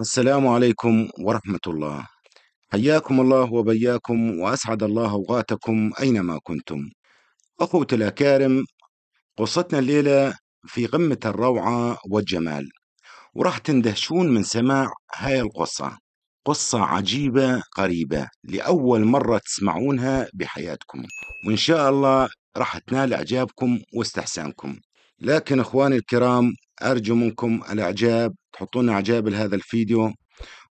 السلام عليكم ورحمة الله حياكم الله وبياكم وأسعد الله أوقاتكم أينما كنتم أخوتي الأكارم قصتنا الليلة في قمة الروعة والجمال وراح تندهشون من سماع هاي القصة قصة عجيبة قريبة لأول مرة تسمعونها بحياتكم وإن شاء الله راح تنال إعجابكم واستحسانكم لكن إخواني الكرام أرجو منكم الإعجاب تحطون إعجاب لهذا الفيديو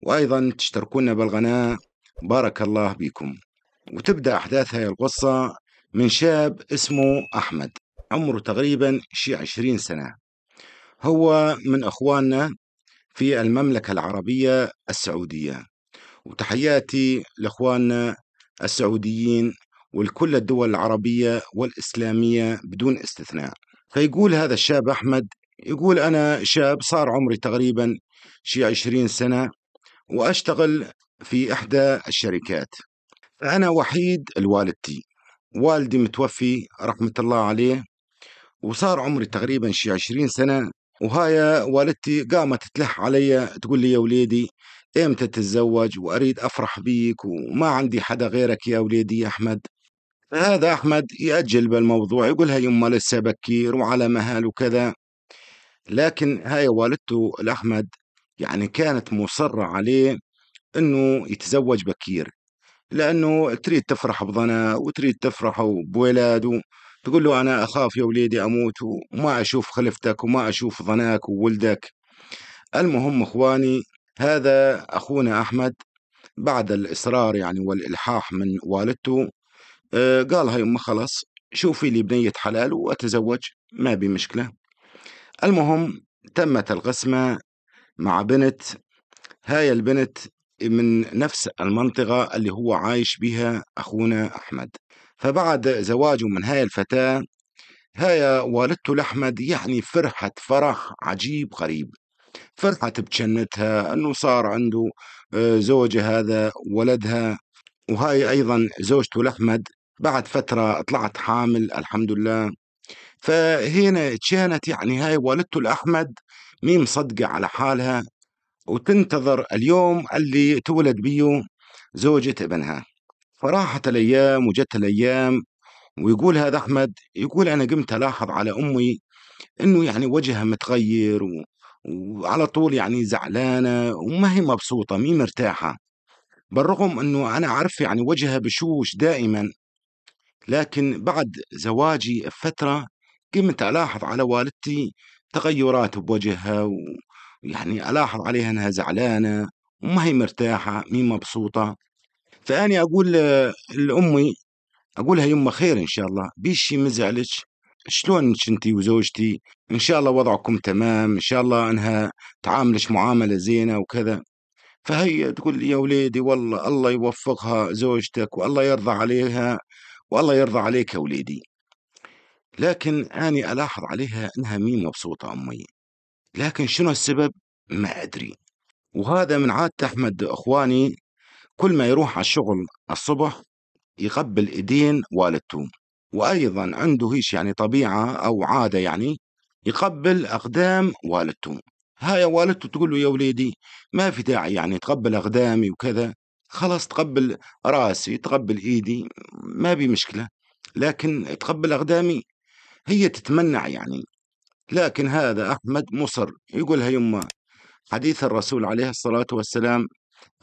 وأيضا تشتركونا بالقناة بارك الله بكم وتبدأ أحداث هاي القصة من شاب اسمه أحمد عمره تقريبا شي عشرين سنة هو من أخواننا في المملكة العربية السعودية وتحياتي لإخواننا السعوديين ولكل الدول العربية والإسلامية بدون استثناء فيقول هذا الشاب أحمد يقول أنا شاب صار عمري تقريبا شي عشرين سنة وأشتغل في إحدى الشركات أنا وحيد لوالدتي والدي متوفي رحمة الله عليه وصار عمري تقريبا شي عشرين سنة وهاي والدتي قامت تلح علي تقول لي يا وليدي امتى تتزوج واريد افرح بيك وما عندي حدا غيرك يا وليدي يا احمد فهذا احمد يأجل بالموضوع يقولها يما لسه بكير وعلى مهال وكذا لكن هاي والدته الأحمد يعني كانت مصرة عليه إنه يتزوج بكير لأنه تريد تفرح بضنا وتريد تفرح بولاده تقول له أنا أخاف يا وليدي أموت وما أشوف خلفتك وما أشوف ضناك وولدك المهم إخواني هذا أخونا أحمد بعد الإصرار يعني والإلحاح من والدته آه، قال هاي أمه خلاص شوفي لي بنية حلال وأتزوج ما بي مشكلة المهم تمت القسمة مع بنت هاي البنت من نفس المنطقة اللي هو عايش بها أخونا أحمد فبعد زواجه من هاي الفتاة هاي والدته لأحمد يعني فرحت فرح عجيب غريب فرحت بجنتها أنه صار عنده آه، زوجة هذا ولدها وهاي أيضا زوجته لأحمد بعد فترة طلعت حامل الحمد لله فهنا كانت يعني هاي والدته لأحمد مي مصدقة على حالها وتنتظر اليوم اللي تولد بيه زوجة ابنها فراحت الأيام وجت الأيام ويقول هذا أحمد يقول أنا قمت ألاحظ على أمي إنه يعني وجهها متغير و... وعلى طول يعني زعلانة وما هي مبسوطة مي مرتاحة بالرغم أنه أنا عارف يعني وجهها بشوش دائما لكن بعد زواجي بفترة قمت ألاحظ على والدتي تغيرات بوجهها ويعني ألاحظ عليها إنها زعلانة وما هي مرتاحة مي مبسوطة فأني أقول لامي لأمي أقولها يما خير إن شاء الله بيش شي مزعلك شلون انتي وزوجتي إن شاء الله وضعكم تمام إن شاء الله أنها تعاملش معاملة زينة وكذا فهي تقول لي يا وليدي والله الله يوفقها زوجتك والله يرضى عليها والله يرضى عليك يا وليدي لكن أني ألاحظ عليها أنها مي مبسوطة أمي لكن شنو السبب ما أدري وهذا من عادة أحمد أخواني كل ما يروح على الشغل الصبح يقبل إيدين والدته وأيضا عنده هيش يعني طبيعة أو عادة يعني يقبل أقدام والدته هاي والدته تقول له يا وليدي ما في داعي يعني تقبل أقدامي وكذا خلاص تقبل راسي تقبل إيدي ما بي مشكلة لكن تقبل أقدامي هي تتمنع يعني لكن هذا أحمد مصر يقولها يما حديث الرسول عليه الصلاة والسلام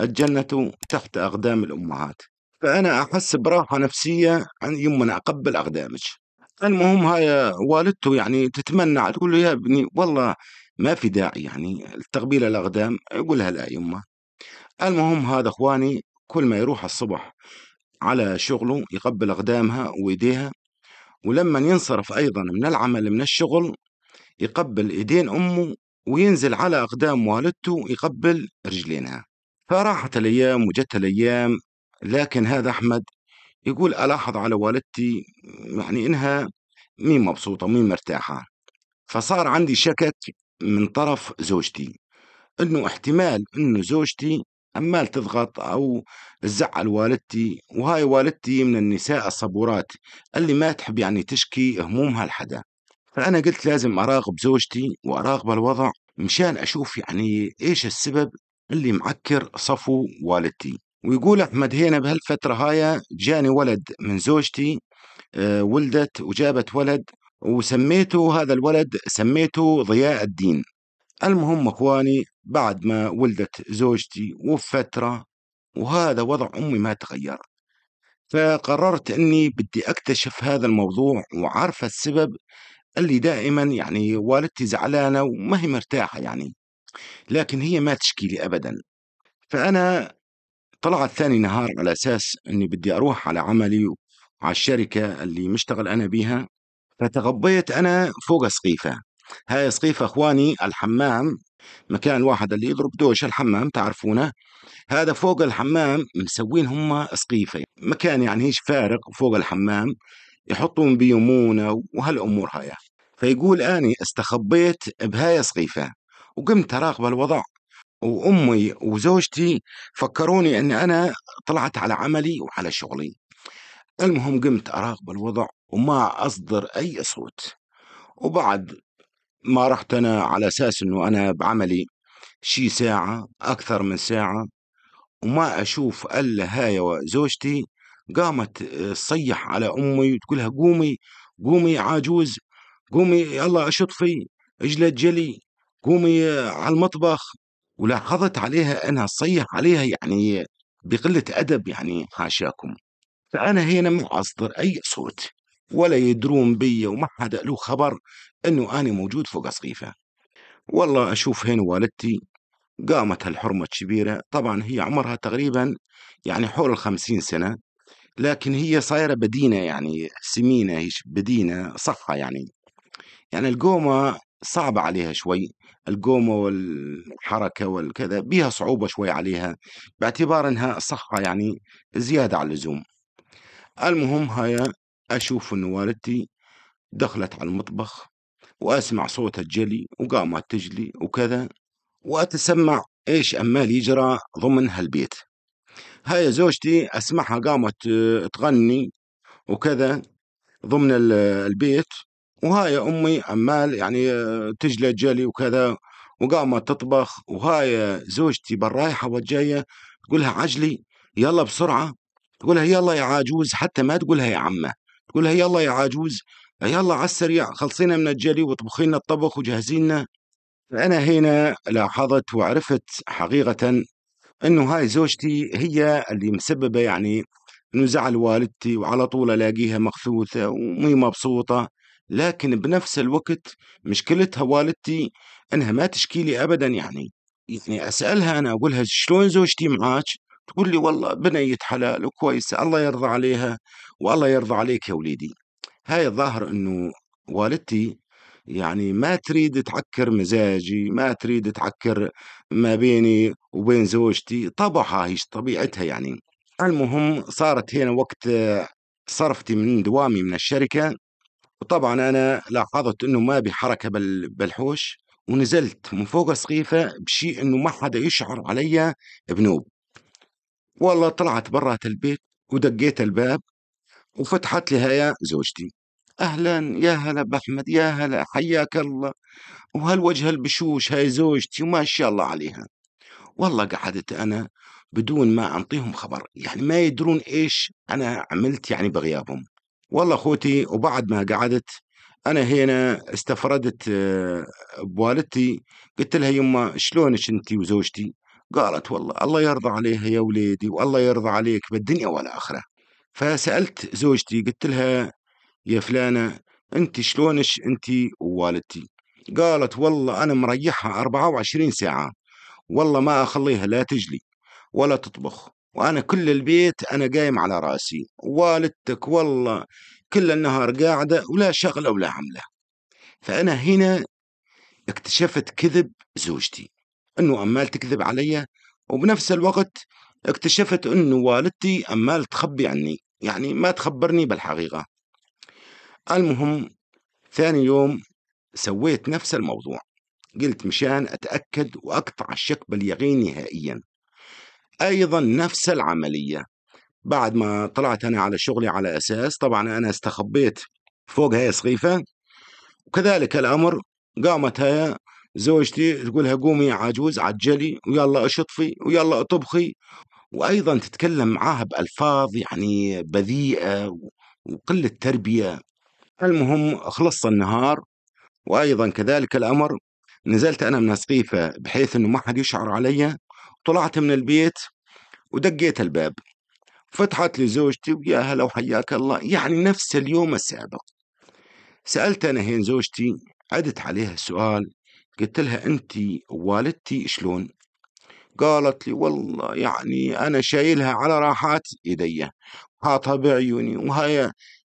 الجنة تحت أقدام الأمهات فأنا أحس براحة نفسية يما أقبل أقدامك المهم هاي والدته يعني تتمنع تقول له يا ابني والله ما في داعي يعني تقبيل الأقدام يقولها لا يما المهم هذا إخواني كل ما يروح الصبح على شغله يقبل أقدامها وإيديها ولما ينصرف أيضا من العمل من الشغل يقبل إيدين أمه وينزل على أقدام والدته يقبل رجلينها فراحت الأيام وجت الأيام لكن هذا أحمد يقول ألاحظ على والدتي يعني إنها مي مبسوطة مي مرتاحة فصار عندي شكك من طرف زوجتي إنه احتمال إنه زوجتي عمال تضغط أو تزعل والدتي وهاي والدتي من النساء الصبورات اللي ما تحب يعني تشكي همومها لحدا فأنا قلت لازم أراقب زوجتي وأراقب الوضع مشان أشوف يعني إيش السبب اللي معكر صفو والدتي ويقول أحمد هنا بهالفترة هاي جاني ولد من زوجتي آه، ولدت وجابت ولد وسميته هذا الولد سميته ضياء الدين المهم اخواني بعد ما ولدت زوجتي وفترة وهذا وضع أمي ما تغير فقررت أني بدي أكتشف هذا الموضوع وعارفة السبب اللي دائما يعني والدتي زعلانة وما هي مرتاحة يعني لكن هي ما تشكي لي أبدا فأنا طلعت ثاني نهار على أساس أني بدي أروح على عملي وعلى الشركة اللي مشتغل أنا بيها فتغبيت أنا فوق سقيفة هاي سقيفة أخواني الحمام مكان واحد اللي يضرب دوش الحمام تعرفونه هذا فوق الحمام مسوين هم سقيفة مكان يعني هيش فارق فوق الحمام يحطون بيمونة وهالأمور هاي فيقول أني استخبيت بهاي سقيفة وقمت أراقب الوضع وأمي وزوجتي فكروني أن أنا طلعت على عملي وعلى شغلي المهم قمت أراقب الوضع وما أصدر أي صوت وبعد ما رحت أنا على أساس إنه أنا بعملي شي ساعة أكثر من ساعة وما أشوف إلا هاي زوجتي قامت آه، تصيح على أمي وتقولها قومي قومي عاجوز قومي يلا أشطفي اجلد جلي قومي آه، على المطبخ ولاحظت عليها أنها تصيح عليها يعني بقلة أدب يعني حاشاكم فأنا هنا ما أصدر أي صوت ولا يدرون بي وما حدا له خبر انه انا موجود فوق سقيفه والله اشوف هين والدتي قامت هالحرمة الكبيرة طبعا هي عمرها تقريبا يعني حول الخمسين سنة لكن هي صايرة بدينة يعني سمينة هي بدينة صحة يعني يعني القومة صعبة عليها شوي القومة والحركة والكذا بيها صعوبة شوي عليها باعتبار انها صحة يعني زيادة على اللزوم المهم هيا أشوف إن والدتي دخلت على المطبخ وأسمع صوتها الجلي وقامت تجلي وكذا وأتسمع إيش أمال يجرى ضمن هالبيت هاي زوجتي أسمعها قامت تغني وكذا ضمن البيت وهاي أمي أمال يعني تجلى جلي وكذا وقامت تطبخ وهاي زوجتي بالرايحة والجاية تقولها عجلي يلا بسرعة تقولها يلا يا عجوز حتى ما تقولها يا عمه تقول لها يلا يا عجوز يلا على السريع خلصينا من الجلي وطبخينا الطبخ وجهزينا فأنا هنا لاحظت وعرفت حقيقة انه هاي زوجتي هي اللي مسببة يعني انه زعل والدتي وعلى طول الاقيها مخثوثة ومي مبسوطة لكن بنفس الوقت مشكلتها والدتي انها ما تشكي لي ابدا يعني يعني اسالها انا اقولها شلون زوجتي معاك؟ تقول لي والله بنية حلال وكويسة الله يرضى عليها والله يرضى عليك يا وليدي هاي الظاهر انه والدتي يعني ما تريد تعكر مزاجي ما تريد تعكر ما بيني وبين زوجتي طبعها هي طبيعتها يعني المهم صارت هنا وقت صرفتي من دوامي من الشركة وطبعا أنا لاحظت أنه ما بحركة بالحوش ونزلت من فوق السقيفة بشيء أنه ما حدا يشعر علي بنوب والله طلعت برات البيت ودقيت الباب وفتحت لي هيا زوجتي أهلا يا هلا بأحمد يا هلا حياك الله وهالوجه البشوش هاي زوجتي وما شاء الله عليها والله قعدت أنا بدون ما أعطيهم خبر يعني ما يدرون إيش أنا عملت يعني بغيابهم والله أخوتي وبعد ما قعدت أنا هنا استفردت آه، بوالدتي قلت لها يما شلونك أنت وزوجتي قالت والله الله يرضى عليها يا وليدي والله يرضى عليك بالدنيا والآخرة فسألت زوجتي قلت لها يا فلانة أنت شلونش أنت ووالدتي قالت والله أنا مريحها 24 ساعة والله ما أخليها لا تجلي ولا تطبخ وأنا كل البيت أنا قايم على راسي والدتك والله كل النهار قاعدة ولا شغلة ولا عملة فأنا هنا اكتشفت كذب زوجتي إنه عمال تكذب علي وبنفس الوقت اكتشفت إنه والدتي عمال تخبّي عني، يعني ما تخبّرني بالحقيقة، المهم ثاني يوم سويت نفس الموضوع، قلت مشان أتأكد وأقطع الشك باليقين نهائيًا، أيضًا نفس العملية، بعد ما طلعت أنا على شغلي على أساس طبعًا أنا استخبيت فوق هاي سقيفة وكذلك الأمر قامت هي زوجتي تقولها قومي يا عجوز عجلي ويلا اشطفي ويلا اطبخي وايضا تتكلم معاها بالفاظ يعني بذيئه وقله تربيه المهم خلص النهار وايضا كذلك الامر نزلت انا من سقيفه بحيث انه ما حد يشعر علي طلعت من البيت ودقيت الباب فتحت لي زوجتي ويا هلا وحياك الله يعني نفس اليوم السابق سألت أنا هين زوجتي عدت عليها السؤال قلت لها أنت والدتي شلون قالت لي والله يعني أنا شايلها على راحات إيدي حاطها بعيوني وهاي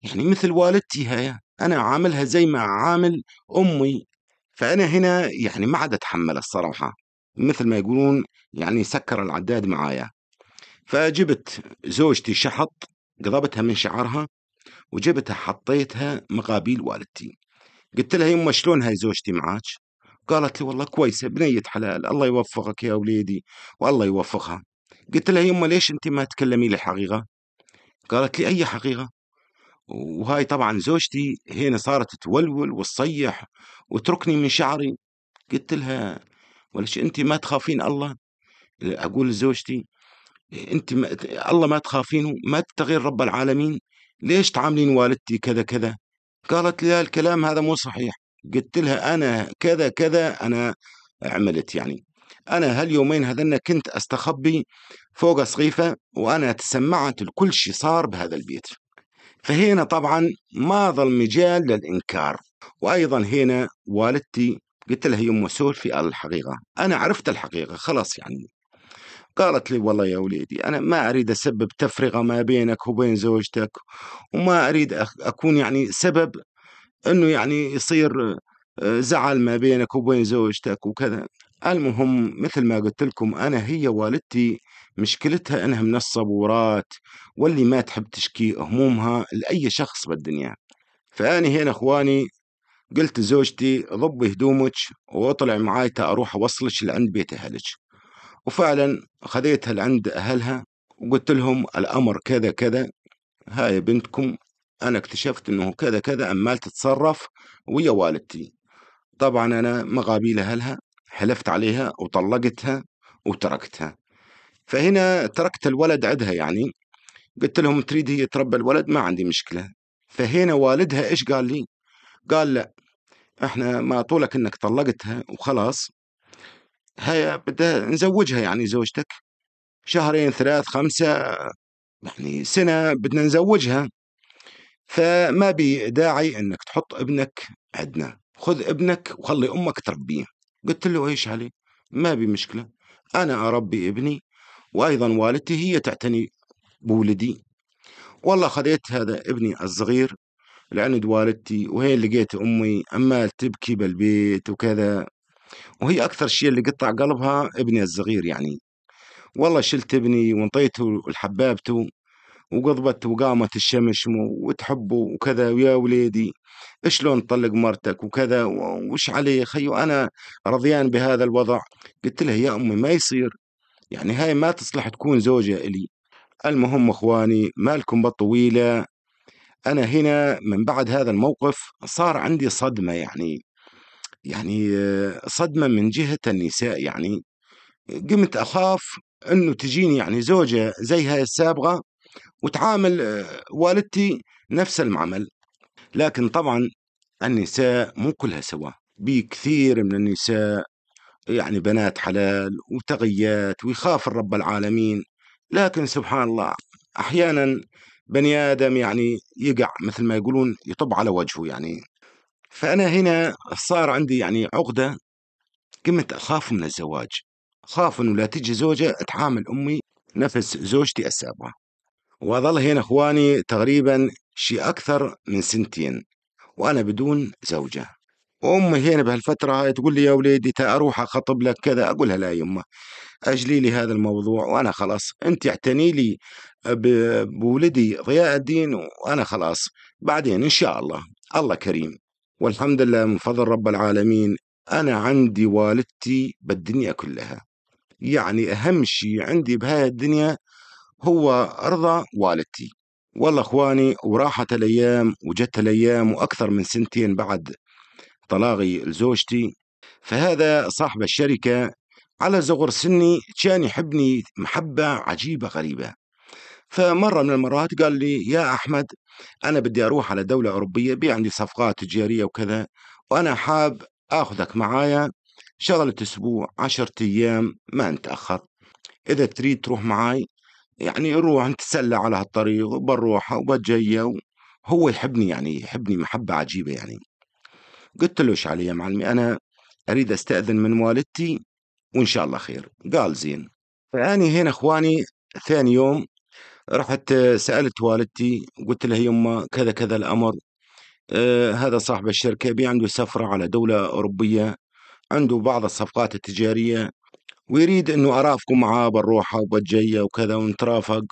يعني مثل والدتي هاي أنا عاملها زي ما عامل أمي فأنا هنا يعني ما عاد أتحمل الصراحة مثل ما يقولون يعني سكر العداد معايا فجبت زوجتي شحط قضبتها من شعرها وجبتها حطيتها مقابيل والدتي قلت لها يما شلون هاي زوجتي معاك قالت لي والله كويسة بنية حلال الله يوفقك يا وليدي والله يوفقها قلت لها يما ليش أنت ما تكلمي لي حقيقة قالت لي أي حقيقة وهاي طبعا زوجتي هنا صارت تولول وتصيح وتركني من شعري قلت لها ولش أنت ما تخافين الله أقول لزوجتي أنت ما الله ما تخافينه ما تتغير رب العالمين ليش تعاملين والدتي كذا كذا قالت لي الكلام هذا مو صحيح قلت لها أنا كذا كذا أنا عملت يعني أنا هاليومين هذنا كنت أستخبي فوق صغيفة وأنا تسمعت لكل شيء صار بهذا البيت فهنا طبعا ما ظل مجال للإنكار وأيضا هنا والدتي قلت لها يمه سولفي الحقيقة أنا عرفت الحقيقة خلاص يعني قالت لي والله يا وليدي أنا ما أريد أسبب تفرقة ما بينك وبين زوجتك وما أريد أكون يعني سبب انه يعني يصير آه، زعل ما بينك وبين زوجتك وكذا المهم مثل ما قلت لكم انا هي والدتي مشكلتها انها من الصبورات واللي ما تحب تشكي همومها لاي شخص بالدنيا فاني هنا اخواني قلت لزوجتي ضبي هدومك واطلع معاي تا اروح اوصلك لعند بيت اهلك وفعلا خذيتها لعند اهلها وقلت لهم الامر كذا كذا هاي بنتكم أنا اكتشفت إنه كذا كذا عمال تتصرف ويا والدتي طبعا أنا مغابيل اهلها حلفت عليها وطلقتها وتركتها فهنا تركت الولد عندها يعني قلت لهم تريد هي تربى الولد ما عندي مشكلة فهنا والدها إيش قال لي قال لا احنا ما طولك انك طلقتها وخلاص هيا بدها نزوجها يعني زوجتك شهرين ثلاث خمسة يعني سنة بدنا نزوجها فما داعي انك تحط ابنك عندنا خذ ابنك وخلي امك تربيه قلت له ايش علي ما بي مشكله انا اربي ابني وايضا والدتي هي تعتني بولدي والله خذيت هذا ابني الصغير لعند والدتي وهي لقيت امي عمال تبكي بالبيت وكذا وهي اكثر شيء اللي قطع قلبها ابني الصغير يعني والله شلت ابني وانطيته لحبابته وقضبت وقامت الشمس وتحبه وكذا ويا وليدي شلون تطلق مرتك وكذا وش علي خيو انا رضيان بهذا الوضع قلت لها يا امي ما يصير يعني هاي ما تصلح تكون زوجة الي المهم اخواني مالكم بالطويلة انا هنا من بعد هذا الموقف صار عندي صدمة يعني يعني صدمة من جهة النساء يعني قمت اخاف انه تجيني يعني زوجة زي هاي السابقة وتعامل آه، والدتي نفس المعمل لكن طبعا النساء مو كلها سواء بكثير من النساء يعني بنات حلال وتغيات ويخاف رب العالمين لكن سبحان الله أحيانا بني آدم يعني يقع مثل ما يقولون يطب على وجهه يعني فأنا هنا صار عندي يعني عقدة قمت أخاف من الزواج أخاف أنه لا تجي زوجة تعامل أمي نفس زوجتي السابقة وظل هنا إخواني تقريبا شي أكثر من سنتين وأنا بدون زوجة وأمي هنا بهالفترة هاي تقول لي يا وليدي أروح أخطب لك كذا أقولها لا يمه أجلي لي هذا الموضوع وأنا خلاص أنت اعتني لي بولدي ضياء الدين وأنا خلاص بعدين إن شاء الله الله كريم والحمد لله من فضل رب العالمين أنا عندي والدتي بالدنيا كلها يعني أهم شيء عندي بهاي الدنيا هو رضا والدتي والله اخواني وراحت الايام وجت الايام واكثر من سنتين بعد طلاقي لزوجتي فهذا صاحب الشركه على زغر سني كان يحبني محبه عجيبه غريبه فمره من المرات قال لي يا احمد انا بدي اروح على دوله اوروبيه بي عندي صفقات تجاريه وكذا وانا حاب اخذك معايا شغلة اسبوع عشرة ايام ما نتاخر اذا تريد تروح معاي يعني نروح نتسلى على هالطريق وبروح وبجي هو يحبني يعني يحبني محبة عجيبة يعني قلت له علي يا معلمي أنا أريد أستأذن من والدتي وإن شاء الله خير قال زين فأني يعني هنا إخواني ثاني يوم رحت سألت والدتي قلت لها يما كذا كذا الأمر آه هذا صاحب الشركة بي عنده سفرة على دولة أوروبية عنده بعض الصفقات التجارية ويريد انه ارافقه معاه بالروحه وبالجيه وكذا ونترافق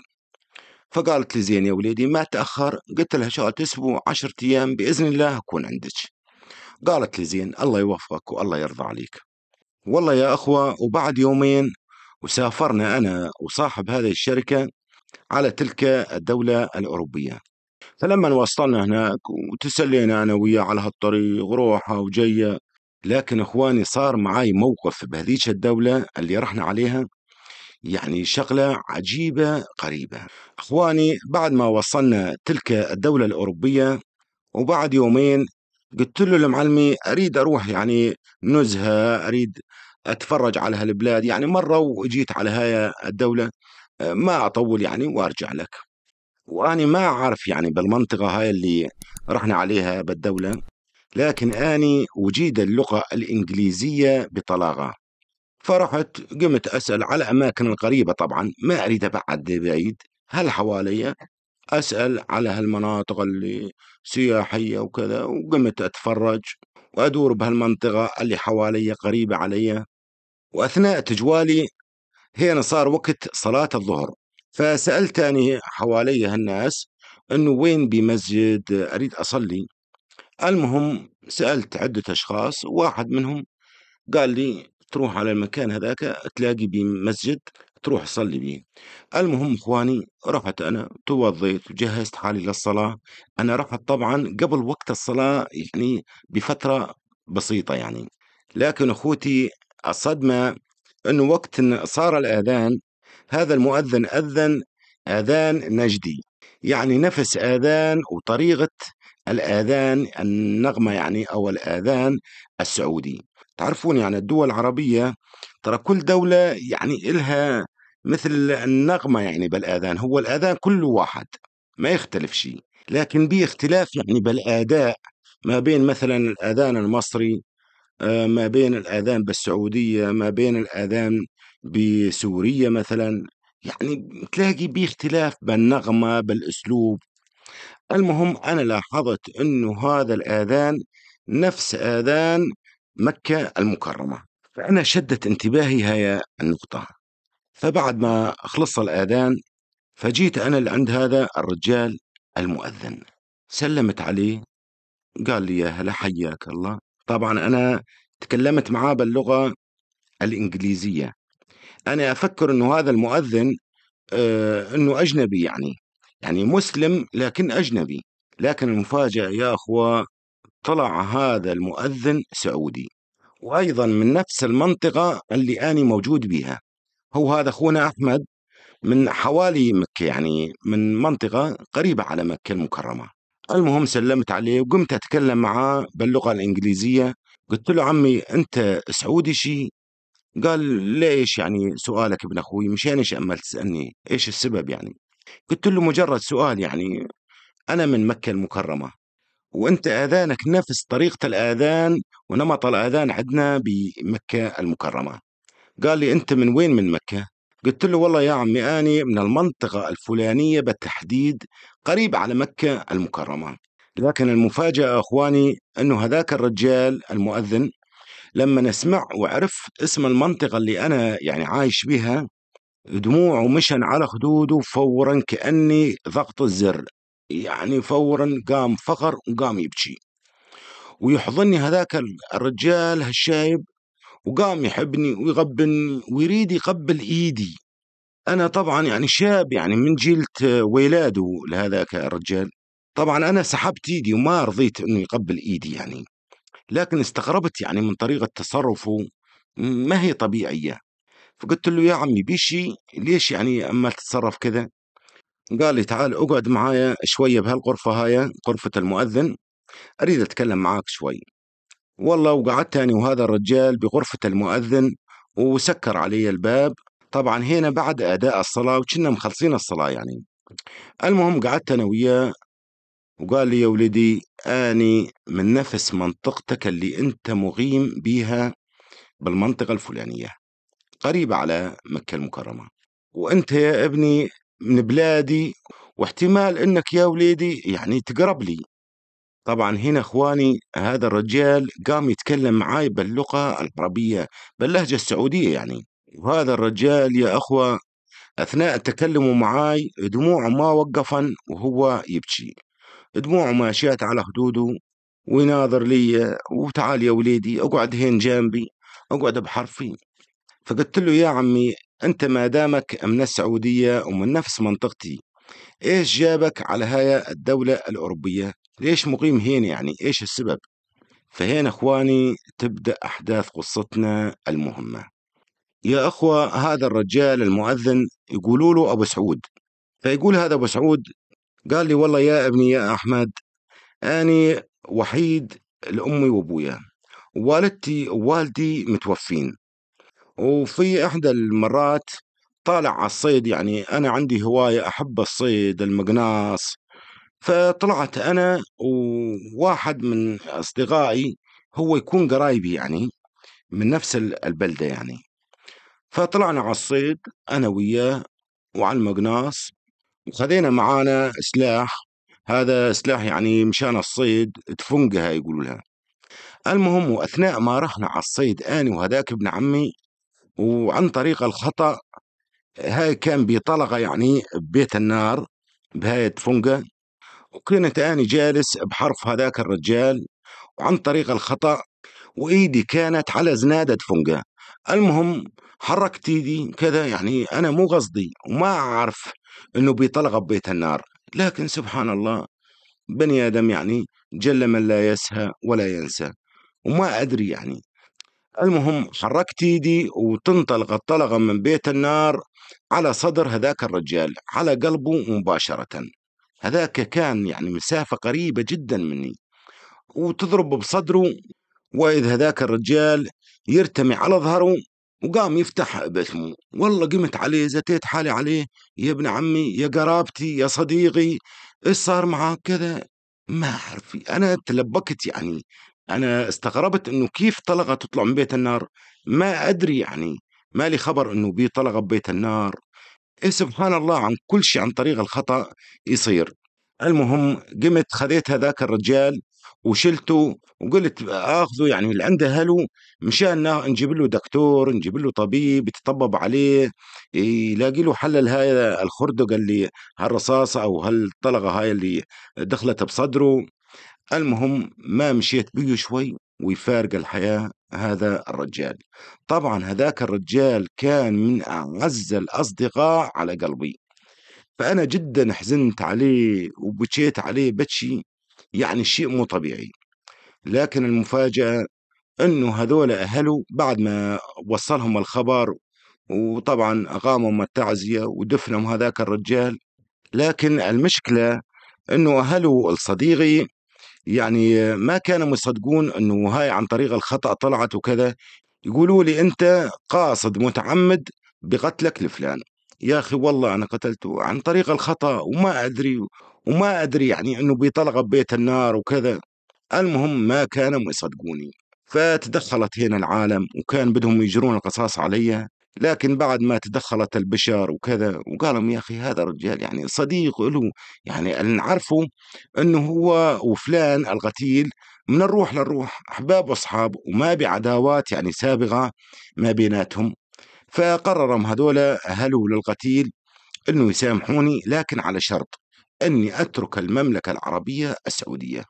فقالت لي زين يا وليدي ما تأخر قلت لها شغلت أسبوع عشرة أيام بإذن الله أكون عندك قالت لي زين الله يوفقك والله يرضى عليك والله يا أخوة وبعد يومين وسافرنا أنا وصاحب هذه الشركة على تلك الدولة الأوروبية فلما وصلنا هناك وتسلينا أنا وياه على هالطريق وروحة وجيه لكن اخواني صار معي موقف بهذيك الدولة اللي رحنا عليها يعني شغلة عجيبة قريبة اخواني بعد ما وصلنا تلك الدولة الاوروبية وبعد يومين قلت له لمعلمي اريد اروح يعني نزهة اريد اتفرج على هالبلاد يعني مرة وجيت على هاي الدولة ما اطول يعني وارجع لك واني ما اعرف يعني بالمنطقة هاي اللي رحنا عليها بالدولة لكن أني أجيد اللغة الإنجليزية بطلاقة فرحت قمت أسأل على أماكن القريبة طبعا ما أريد أبعد بعيد هل حواليا أسأل على هالمناطق اللي سياحية وكذا وقمت أتفرج وأدور بهالمنطقة اللي حواليا قريبة عليا وأثناء تجوالي هنا صار وقت صلاة الظهر فسألت أني حواليا هالناس أنه وين بمسجد أريد أصلي المهم سألت عدة أشخاص واحد منهم قال لي تروح على المكان هذاك تلاقي به مسجد تروح تصلي بيه المهم إخواني رحت أنا توضيت وجهزت حالي للصلاة أنا رحت طبعا قبل وقت الصلاة يعني بفترة بسيطة يعني لكن أخوتي الصدمة أنه وقت إن صار الأذان هذا المؤذن أذن أذان نجدي يعني نفس آذان وطريقة الآذان النغمة يعني أو الآذان السعودي تعرفون يعني الدول العربية ترى كل دولة يعني إلها مثل النغمة يعني بالآذان هو الآذان كله واحد ما يختلف شيء لكن به اختلاف يعني بالأداء ما بين مثلا الأذان المصري آه، ما بين الأذان بالسعودية ما بين الأذان بسوريا مثلا يعني تلاقي باختلاف بالنغمة بالأسلوب المهم أنا لاحظت أنه هذا الآذان نفس آذان مكة المكرمة فأنا شدت انتباهي هاي النقطة فبعد ما خلص الآذان فجيت أنا لعند هذا الرجال المؤذن سلمت عليه قال لي يا هلا حياك الله طبعا أنا تكلمت معاه باللغة الإنجليزية أنا أفكر أنه هذا المؤذن آه، أنه أجنبي يعني يعني مسلم لكن أجنبي لكن المفاجأة يا أخوة طلع هذا المؤذن سعودي وأيضا من نفس المنطقة اللي أنا موجود بها هو هذا أخونا أحمد من حوالي مكة يعني من منطقة قريبة على مكة المكرمة المهم سلمت عليه وقمت أتكلم معاه باللغة الإنجليزية قلت له عمي أنت سعودي شي قال ليش يعني سؤالك ابن أخوي مشان إيش أمال تسألني إيش السبب يعني قلت له مجرد سؤال يعني أنا من مكة المكرمة وأنت آذانك نفس طريقة الآذان ونمط الآذان عندنا بمكة المكرمة قال لي أنت من وين من مكة؟ قلت له والله يا عمي أني من المنطقة الفلانية بالتحديد قريب على مكة المكرمة لكن المفاجأة أخواني أنه هذاك الرجال المؤذن لما نسمع وعرف اسم المنطقة اللي أنا يعني عايش بها دموعه مشن على خدوده فورا كأني ضغط الزر يعني فورا قام فخر وقام يبكي ويحضني هذاك الرجال هالشايب وقام يحبني ويغبني ويريد يقبل ايدي انا طبعا يعني شاب يعني من جيلة ولاده لهذاك الرجال طبعا انا سحبت ايدي وما رضيت انه يقبل ايدي يعني لكن استغربت يعني من طريقة تصرفه ما هي طبيعية فقلت له يا عمي بيشي ليش يعني عمال تتصرف كذا قال لي تعال اقعد معايا شوية بهالغرفة هاي غرفة المؤذن أريد أتكلم معاك شوي والله وقعدت أنا وهذا الرجال بغرفة المؤذن وسكر علي الباب طبعا هنا بعد أداء الصلاة وكنا مخلصين الصلاة يعني المهم قعدت أنا وياه وقال لي يا ولدي أني من نفس منطقتك اللي أنت مغيم بيها بالمنطقة الفلانية قريبة على مكة المكرمة وأنت يا ابني من بلادي واحتمال أنك يا وليدي يعني تقرب لي طبعا هنا اخواني هذا الرجال قام يتكلم معاي باللغه العربيه باللهجه السعوديه يعني وهذا الرجال يا اخوه اثناء تكلمه معاي دموعه ما وقفا وهو يبكي دموعه ما على حدوده ويناظر لي وتعال يا وليدي اقعد هين جنبي اقعد بحرفي فقلت له يا عمي أنت ما دامك من السعودية ومن نفس منطقتي إيش جابك على هاي الدولة الأوروبية ليش مقيم هنا يعني إيش السبب فهنا أخواني تبدأ أحداث قصتنا المهمة يا أخوة هذا الرجال المؤذن يقولوا له أبو سعود فيقول هذا أبو سعود قال لي والله يا ابني يا أحمد أني وحيد لأمي وأبويا ووالدتي ووالدي متوفين وفي إحدى المرات طالع على الصيد يعني أنا عندي هواية أحب الصيد المقناص فطلعت أنا وواحد من أصدقائي هو يكون قرايبي يعني من نفس البلدة يعني فطلعنا على الصيد أنا وياه وعلى المقناص وخذينا معانا سلاح هذا سلاح يعني مشان الصيد تفنقها يقولوا لها المهم واثناء ما رحنا على الصيد اني وهذاك ابن عمي وعن طريق الخطأ هاي كان بطلقة يعني ببيت النار بهاية فنقة وكنت أنا جالس بحرف هذاك الرجال وعن طريق الخطأ وإيدي كانت على زنادة فنقة المهم حركت ايدي كذا يعني انا مو قصدي وما اعرف انه بيطلق ببيت النار لكن سبحان الله بني ادم يعني جل من لا يسهى ولا ينسى وما ادري يعني المهم حركت ايدي وتنطلق الطلقة من بيت النار على صدر هذاك الرجال على قلبه مباشرة هذاك كان يعني مسافة قريبة جدا مني وتضرب بصدره وإذ هذاك الرجال يرتمي على ظهره وقام يفتح باسمه والله قمت عليه زتيت حالي عليه يا ابن عمي يا قرابتي يا صديقي ايش صار معك كذا ما اعرف انا تلبكت يعني أنا استغربت إنه كيف طلقة تطلع من بيت النار ما أدري يعني ما لي خبر إنه بي طلقة ببيت النار إيه سبحان الله عن كل شيء عن طريق الخطأ يصير المهم قمت خذيت هذاك الرجال وشلته وقلت اخذه يعني اللي عنده هلو مشان نجيب له دكتور نجيب له طبيب يتطبب عليه إيه، يلاقي له حل هاي الخردق اللي هالرصاصه او هالطلقه هاي اللي دخلت بصدره المهم ما مشيت بيه شوي ويفارق الحياة هذا الرجال طبعا هذاك الرجال كان من أعز الأصدقاء على قلبي فأنا جدا حزنت عليه وبكيت عليه بتشي يعني شيء مو طبيعي لكن المفاجأة أنه هذول أهله بعد ما وصلهم الخبر وطبعا أقامهم التعزية ودفنهم هذاك الرجال لكن المشكلة أنه أهله الصديقي يعني ما كانوا مصدقون انه هاي عن طريق الخطا طلعت وكذا يقولوا لي انت قاصد متعمد بقتلك لفلان يا اخي والله انا قتلته عن طريق الخطا وما ادري وما ادري يعني انه بيطلق ببيت النار وكذا المهم ما كانوا يصدقوني فتدخلت هنا العالم وكان بدهم يجرون القصاص علي لكن بعد ما تدخلت البشار وكذا وقالوا يا اخي هذا الرجال يعني صديق له يعني اللي نعرفه انه هو وفلان القتيل من الروح للروح احباب واصحاب وما بعداوات يعني سابقه ما بيناتهم فقررهم هذول اهله للقتيل انه يسامحوني لكن على شرط اني اترك المملكه العربيه السعوديه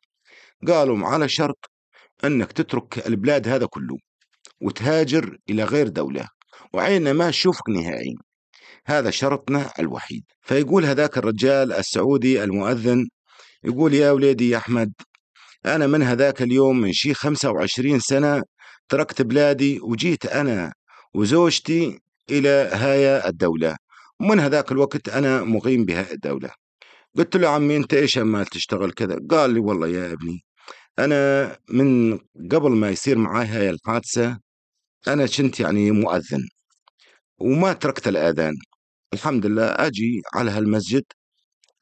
قالوا على شرط انك تترك البلاد هذا كله وتهاجر الى غير دوله وعيننا ما تشوفك نهائي هذا شرطنا الوحيد فيقول هذاك الرجال السعودي المؤذن يقول يا وليدي يا أحمد أنا من هذاك اليوم من شي 25 سنة تركت بلادي وجيت أنا وزوجتي إلى هاي الدولة ومن هذاك الوقت أنا مقيم بها الدولة قلت له عمي أنت إيش عمال تشتغل كذا قال لي والله يا ابني أنا من قبل ما يصير معي هاي الحادثة أنا كنت يعني مؤذن وما تركت الأذان الحمد لله أجي على هالمسجد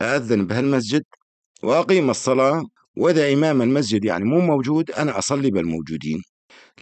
أذن بهالمسجد وأقيم الصلاة وإذا إمام المسجد يعني مو موجود أنا أصلي بالموجودين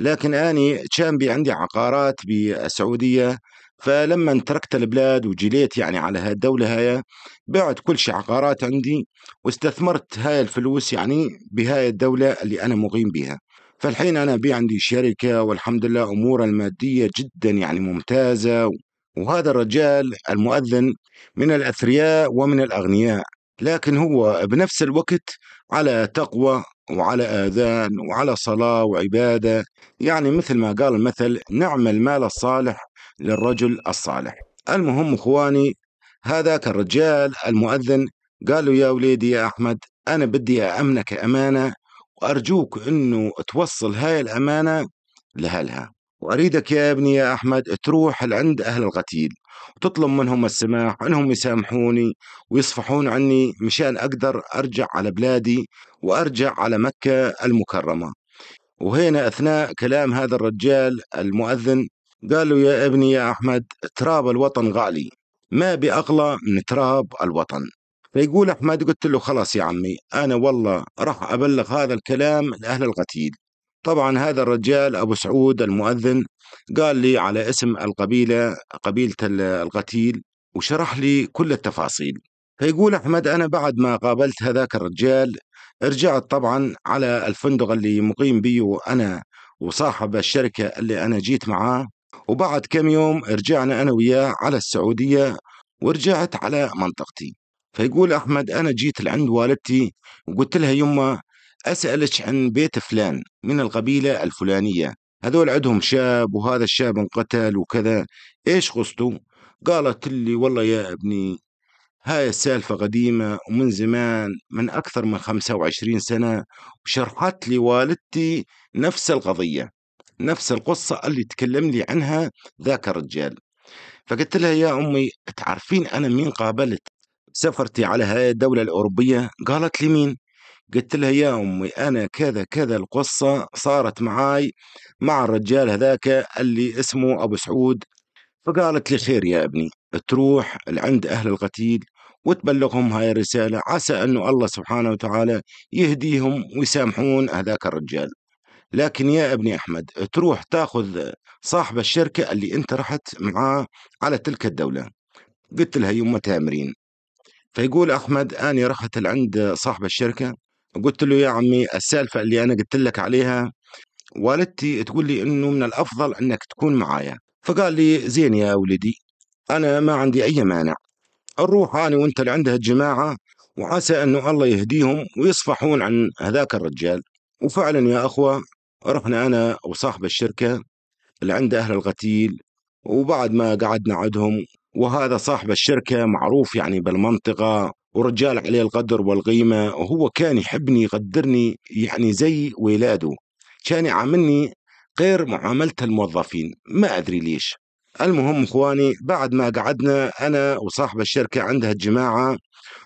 لكن أني كان بي عندي عقارات بالسعودية فلما تركت البلاد وجليت يعني على هالدولة هاي بعت كل شيء عقارات عندي واستثمرت هاي الفلوس يعني بهاي الدولة اللي أنا مقيم بها فالحين أنا بي عندي شركة والحمد لله امور المادية جدا يعني ممتازة وهذا الرجال المؤذن من الأثرياء ومن الأغنياء لكن هو بنفس الوقت على تقوى وعلى آذان وعلى صلاة وعبادة يعني مثل ما قال المثل نعم المال الصالح للرجل الصالح المهم إخواني هذاك الرجال المؤذن قال له يا وليدي يا أحمد أنا بدي امنك أمانة وأرجوك أنه توصل هاي الأمانة لأهلها وأريدك يا ابني يا أحمد تروح لعند أهل القتيل وتطلب منهم السماح انهم يسامحوني ويصفحون عني مشان أقدر أرجع على بلادي وأرجع على مكة المكرمة وهنا أثناء كلام هذا الرجال المؤذن قال له يا ابني يا أحمد تراب الوطن غالي ما بأغلى من تراب الوطن فيقول أحمد قلت له خلاص يا عمي أنا والله راح أبلغ هذا الكلام لأهل القتيل طبعا هذا الرجال أبو سعود المؤذن قال لي على اسم القبيلة قبيلة القتيل وشرح لي كل التفاصيل فيقول أحمد أنا بعد ما قابلت هذاك الرجال رجعت طبعا على الفندق اللي مقيم بيه أنا وصاحب الشركة اللي أنا جيت معاه وبعد كم يوم رجعنا أنا وياه على السعودية ورجعت على منطقتي فيقول أحمد أنا جيت لعند والدتي وقلت لها يما أسألك عن بيت فلان من القبيلة الفلانية هذول عندهم شاب وهذا الشاب انقتل وكذا إيش قصته قالت لي والله يا ابني هاي السالفة قديمة ومن زمان من أكثر من خمسة وعشرين سنة وشرحت لي والدتي نفس القضية نفس القصة اللي تكلم لي عنها ذاك الرجال فقلت لها يا أمي تعرفين أنا مين قابلت سافرتي على هاي الدولة الأوروبية قالت لي مين قلت لها يا أمي أنا كذا كذا القصة صارت معاي مع الرجال هذاك اللي اسمه أبو سعود فقالت لي خير يا ابني تروح لعند أهل القتيل وتبلغهم هاي الرسالة عسى أنه الله سبحانه وتعالى يهديهم ويسامحون هذاك الرجال لكن يا ابني أحمد تروح تاخذ صاحب الشركة اللي أنت رحت معاه على تلك الدولة قلت لها يما تامرين فيقول أحمد أني رحت لعند صاحب الشركة قلت له يا عمي السالفة اللي أنا قلت لك عليها والدتي تقول لي إنه من الأفضل أنك تكون معايا فقال لي زين يا ولدي أنا ما عندي أي مانع نروح أنا وأنت لعند هالجماعة وعسى أنه الله يهديهم ويصفحون عن هذاك الرجال وفعلا يا أخوة رحنا أنا وصاحب الشركة لعند أهل الغتيل وبعد ما قعدنا عندهم وهذا صاحب الشركة معروف يعني بالمنطقة ورجال عليه القدر والقيمة وهو كان يحبني يقدرني يعني زي ولاده كان يعاملني غير معاملة الموظفين ما أدري ليش المهم اخواني بعد ما قعدنا انا وصاحب الشركه عندها الجماعه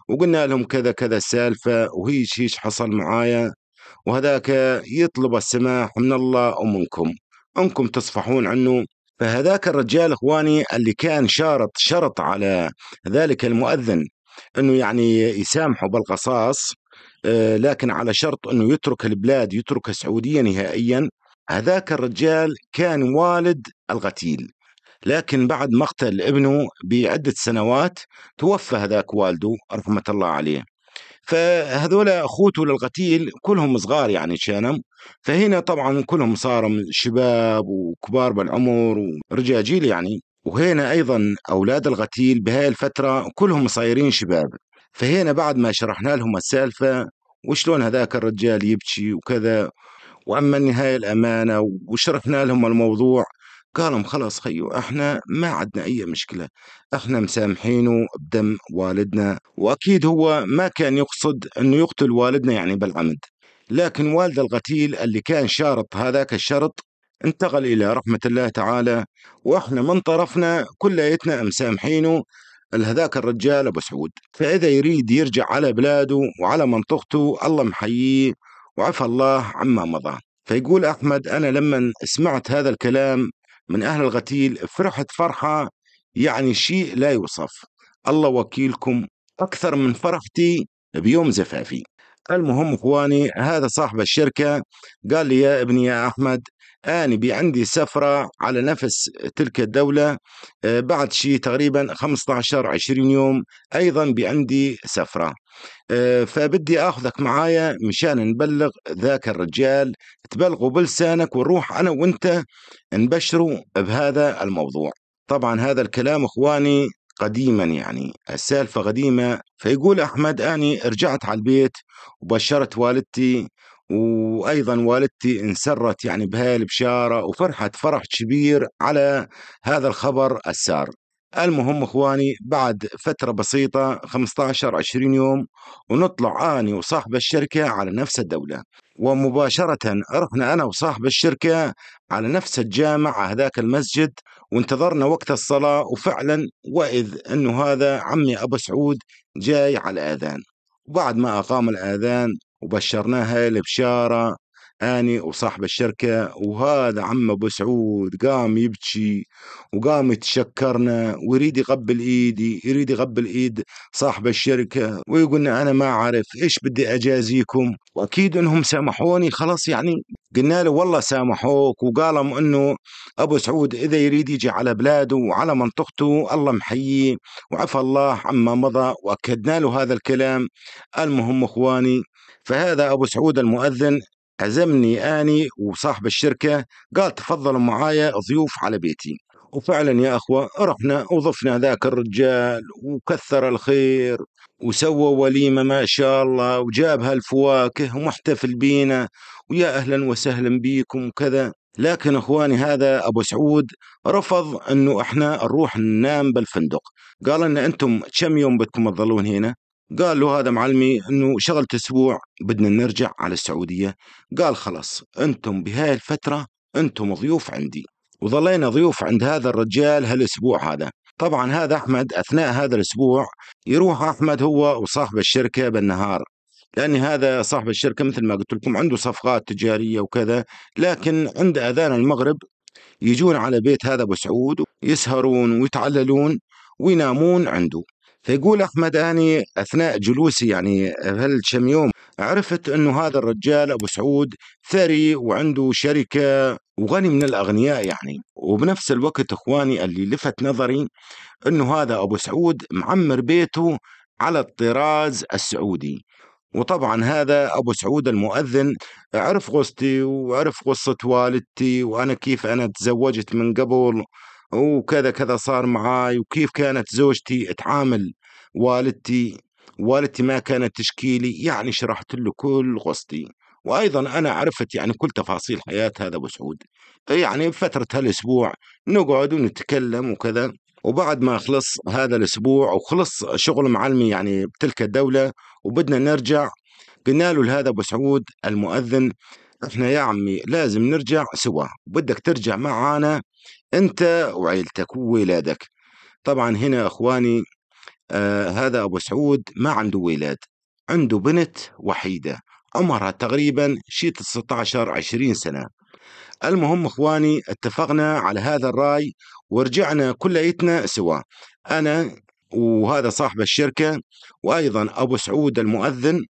وقلنا لهم كذا كذا السالفه وهيش هيش حصل معايا وهذاك يطلب السماح من الله ومنكم انكم تصفحون عنه فهذاك الرجال اخواني اللي كان شارط شرط على ذلك المؤذن انه يعني يسامحه بالقصاص آه، لكن على شرط انه يترك البلاد يترك السعوديه نهائيا هذاك الرجال كان والد القتيل لكن بعد مقتل ابنه بعدة سنوات توفى هذاك والده رحمة الله عليه فهذول اخوته للقتيل كلهم صغار يعني شانم فهنا طبعا كلهم صاروا شباب وكبار بالعمر ورجاجيل يعني وهنا ايضا اولاد القتيل بهاي الفتره كلهم صايرين شباب فهنا بعد ما شرحنا لهم السالفه وشلون هذاك الرجال يبكي وكذا واما النهايه الامانه وشرحنا لهم الموضوع قالهم خلاص خيو احنا ما عندنا اي مشكلة احنا مسامحينه بدم والدنا واكيد هو ما كان يقصد انه يقتل والدنا يعني بالعمد لكن والد القتيل اللي كان شارط هذاك الشرط انتقل إلى رحمة الله تعالى وإحنا من طرفنا كليتنا مسامحينه لهذاك الرجال أبو سعود فإذا يريد يرجع على بلاده وعلى منطقته الله محييه وعفى الله عما مضى فيقول أحمد أنا لما سمعت هذا الكلام من أهل الغتيل فرحت فرحة يعني شيء لا يوصف الله وكيلكم أكثر من فرحتي بيوم زفافي المهم اخواني هذا صاحب الشركه قال لي يا ابني يا احمد أنا بي عندي سفرة على نفس تلك الدولة آه، بعد شيء تقريبا 15 20 يوم أيضا بي عندي سفرة آه، فبدي اخذك معايا مشان نبلغ ذاك الرجال تبلغه بلسانك ونروح انا وانت نبشره بهذا الموضوع طبعا هذا الكلام اخواني قديما يعني السالفة قديمة فيقول أحمد أني رجعت على البيت وبشرت والدتي وايضا والدتي انسرت يعني بهاي البشاره وفرحت فرح كبير على هذا الخبر السار المهم اخواني بعد فتره بسيطه 15 20 يوم ونطلع اني وصاحب الشركه على نفس الدوله ومباشره رحنا انا وصاحب الشركه على نفس الجامع هذاك المسجد وانتظرنا وقت الصلاه وفعلا واذ انه هذا عمي ابو سعود جاي على الاذان وبعد ما اقام الاذان وبشرناها البشارة أني وصاحب الشركة وهذا عم أبو سعود قام يبكي وقام يتشكرنا ويريد يقبل إيدي يريد يقبل إيد صاحب الشركة ويقولنا أنا ما أعرف إيش بدي أجازيكم وأكيد أنهم سامحوني خلاص يعني قلنا له والله سامحوك وقالوا أنه أبو سعود إذا يريد يجي على بلاده وعلى منطقته الله محييه وعفى الله عما مضى وأكدنا له هذا الكلام المهم إخواني فهذا أبو سعود المؤذن عزمني اني وصاحب الشركه قال تفضلوا معايا ضيوف على بيتي وفعلا يا اخوه رحنا وضفنا ذاك الرجال وكثر الخير وسوى وليمه ما شاء الله وجاب هالفواكه ومحتفل بينا ويا اهلا وسهلا بيكم وكذا لكن اخواني هذا ابو سعود رفض انه احنا نروح ننام بالفندق قال ان انتم كم يوم بدكم تظلون هنا قال له هذا معلمي انه شغلت اسبوع بدنا نرجع على السعوديه قال خلاص انتم بهاي الفتره انتم ضيوف عندي وظلينا ضيوف عند هذا الرجال هالاسبوع هذا طبعا هذا احمد اثناء هذا الاسبوع يروح احمد هو وصاحب الشركه بالنهار لان هذا صاحب الشركه مثل ما قلت لكم عنده صفقات تجاريه وكذا لكن عند اذان المغرب يجون على بيت هذا ابو سعود يسهرون ويتعللون وينامون عنده فيقول احمد اني اثناء جلوسي يعني هالكم يوم عرفت انه هذا الرجال ابو سعود ثري وعنده شركه وغني من الاغنياء يعني وبنفس الوقت اخواني اللي لفت نظري انه هذا ابو سعود معمر بيته على الطراز السعودي وطبعا هذا ابو سعود المؤذن عرف قصتي وعرف قصه والدتي وانا كيف انا تزوجت من قبل وكذا كذا صار معاي وكيف كانت زوجتي تعامل والدتي والدتي ما كانت تشكيلي يعني شرحت له كل غصتي وأيضا أنا عرفت يعني كل تفاصيل حياة هذا أبو سعود يعني فتره هالأسبوع نقعد ونتكلم وكذا وبعد ما خلص هذا الأسبوع وخلص شغل معلمي يعني بتلك الدولة وبدنا نرجع قلنا له لهذا أبو سعود المؤذن احنا يا عمي لازم نرجع سوا بدك ترجع معانا انت وعيلتك وولادك طبعا هنا اخواني آه، هذا أبو سعود ما عنده ولاد عنده بنت وحيدة عمرها تقريبا شي 19 20 سنة المهم اخواني اتفقنا على هذا الراي ورجعنا كليتنا سوا انا وهذا صاحب الشركة وايضا ابو سعود المؤذن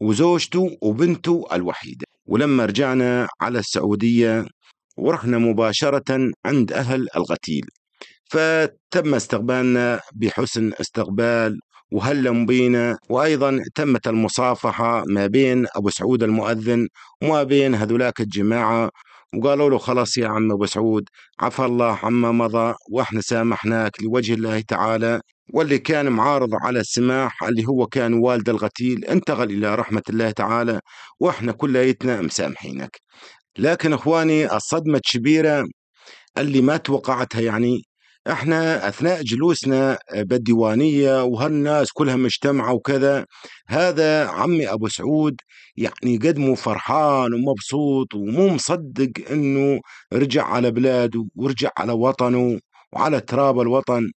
وزوجته وبنته الوحيدة ولما رجعنا على السعودية ورحنا مباشرة عند اهل الغتيل فتم استقبالنا بحسن استقبال وهلم بينا وأيضا تمت المصافحة ما بين أبو سعود المؤذن وما بين هذولاك الجماعة وقالوا له خلاص يا عم أبو سعود عفى الله عما مضى وإحنا سامحناك لوجه الله تعالى واللي كان معارض على السماح اللي هو كان والد الغتيل انتقل إلى رحمة الله تعالى وإحنا كليتنا مسامحينك لكن إخواني الصدمة الكبيرة اللي ما توقعتها يعني احنا اثناء جلوسنا بالديوانيه وهالناس كلها مجتمعه وكذا هذا عمي ابو سعود يعني قدمه فرحان ومبسوط ومو مصدق انه رجع على بلاده ورجع على وطنه وعلى تراب الوطن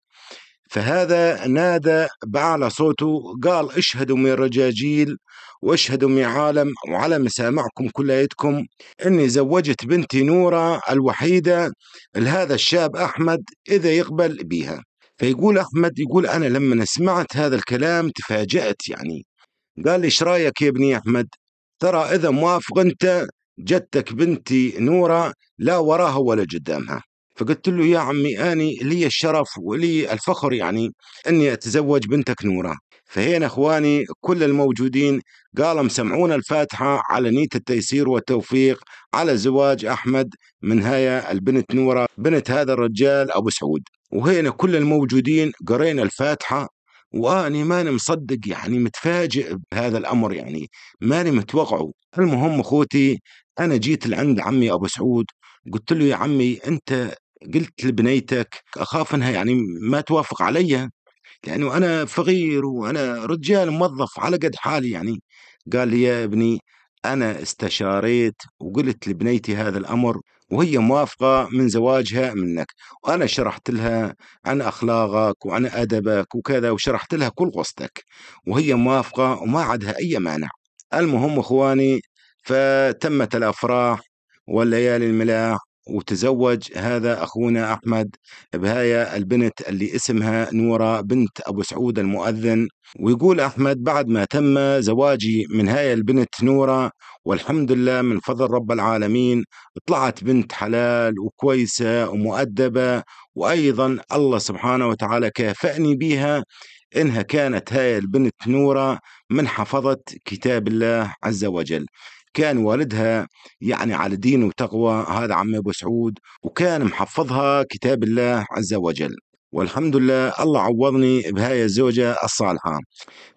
فهذا نادى بأعلى صوته قال اشهدوا من الرجاجيل واشهدوا عالم وعلى مسامعكم كليتكم اني زوجت بنتي نوره الوحيده لهذا الشاب احمد اذا يقبل بيها فيقول احمد يقول انا لما سمعت هذا الكلام تفاجات يعني قال لي ايش رايك يا ابني احمد ترى اذا موافق انت جدتك بنتي نوره لا وراها ولا قدامها فقلت له يا عمي اني لي الشرف ولي الفخر يعني اني اتزوج بنتك نوره فهنا اخواني كل الموجودين قالوا مسمعون الفاتحه على نيه التيسير والتوفيق على زواج احمد من هيا البنت نوره بنت هذا الرجال ابو سعود وهنا كل الموجودين قرينا الفاتحه واني ماني مصدق يعني متفاجئ بهذا الامر يعني ماني متوقعه المهم اخوتي انا جيت لعند عمي ابو سعود قلت له يا عمي انت قلت لبنيتك اخاف انها يعني ما توافق عليا لأنه يعني أنا فقير وأنا رجال موظف على قد حالي يعني قال لي يا ابني أنا استشاريت وقلت لبنيتي هذا الأمر وهي موافقة من زواجها منك وأنا شرحت لها عن أخلاقك وعن أدبك وكذا وشرحت لها كل قصتك وهي موافقة وما عندها أي مانع المهم إخواني فتمت الأفراح والليالي الملاح وتزوج هذا أخونا أحمد بهاي البنت اللي اسمها نورة بنت أبو سعود المؤذن ويقول أحمد بعد ما تم زواجي من هاي البنت نورة والحمد لله من فضل رب العالمين طلعت بنت حلال وكويسة ومؤدبة وأيضا الله سبحانه وتعالى كافأني بها إنها كانت هاي البنت نورة من حفظت كتاب الله عز وجل كان والدها يعني على دين وتقوى هذا عم أبو سعود وكان محفظها كتاب الله عز وجل والحمد لله الله عوضني بهاي الزوجة الصالحة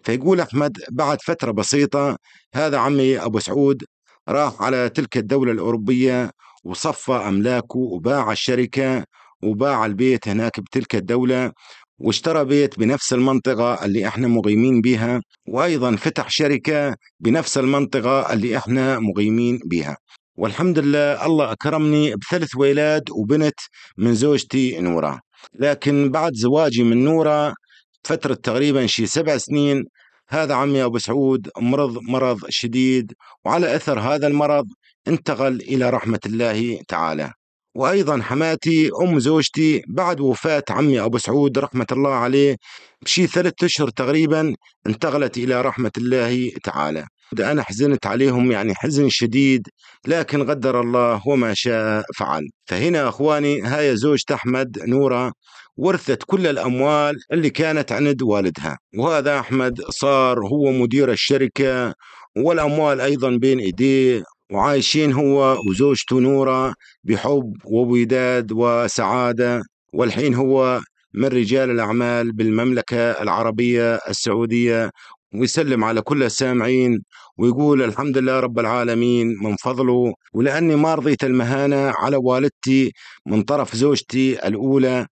فيقول أحمد بعد فترة بسيطة هذا عمي أبو سعود راح على تلك الدولة الأوروبية وصفى أملاكه وباع الشركة وباع البيت هناك بتلك الدولة واشترى بيت بنفس المنطقة اللي احنا مقيمين بها وأيضا فتح شركة بنفس المنطقة اللي احنا مقيمين بها والحمد لله الله أكرمني بثلاث ولاد وبنت من زوجتي نورة لكن بعد زواجي من نورة فترة تقريبا شي سبع سنين هذا عمي أبو سعود مرض مرض شديد وعلى أثر هذا المرض انتقل إلى رحمة الله تعالى وأيضا حماتي أم زوجتي بعد وفاة عمي أبو سعود رحمة الله عليه بشي ثلاثة أشهر تقريبا انتقلت إلى رحمة الله تعالى أنا حزنت عليهم يعني حزن شديد لكن قدر الله وما شاء فعل فهنا أخواني هاي زوجة أحمد نورة ورثت كل الأموال اللي كانت عند والدها وهذا أحمد صار هو مدير الشركة والأموال أيضا بين إيديه وعايشين هو وزوجته نورة بحب ووداد وسعادة والحين هو من رجال الأعمال بالمملكة العربية السعودية ويسلم على كل السامعين ويقول الحمد لله رب العالمين من فضله ولأني ما رضيت المهانة على والدتي من طرف زوجتي الأولى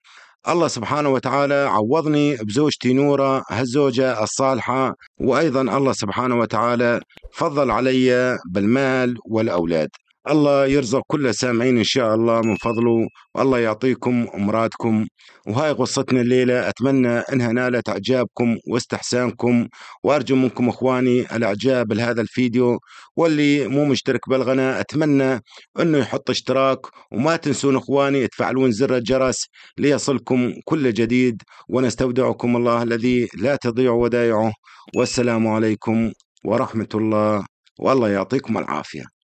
الله سبحانه وتعالى عوضني بزوجتي نورة هالزوجة الصالحة وأيضا الله سبحانه وتعالى فضل علي بالمال والأولاد الله يرزق كل سامعين إن شاء الله من فضله والله يعطيكم مرادكم وهاي قصتنا الليلة أتمنى أنها نالت إعجابكم واستحسانكم وأرجو منكم إخواني الإعجاب لهذا الفيديو واللي مو مشترك بالقناة أتمنى أنه يحط اشتراك وما تنسون إخواني تفعلون زر الجرس ليصلكم كل جديد ونستودعكم الله الذي لا تضيع ودائعه والسلام عليكم ورحمة الله والله يعطيكم العافية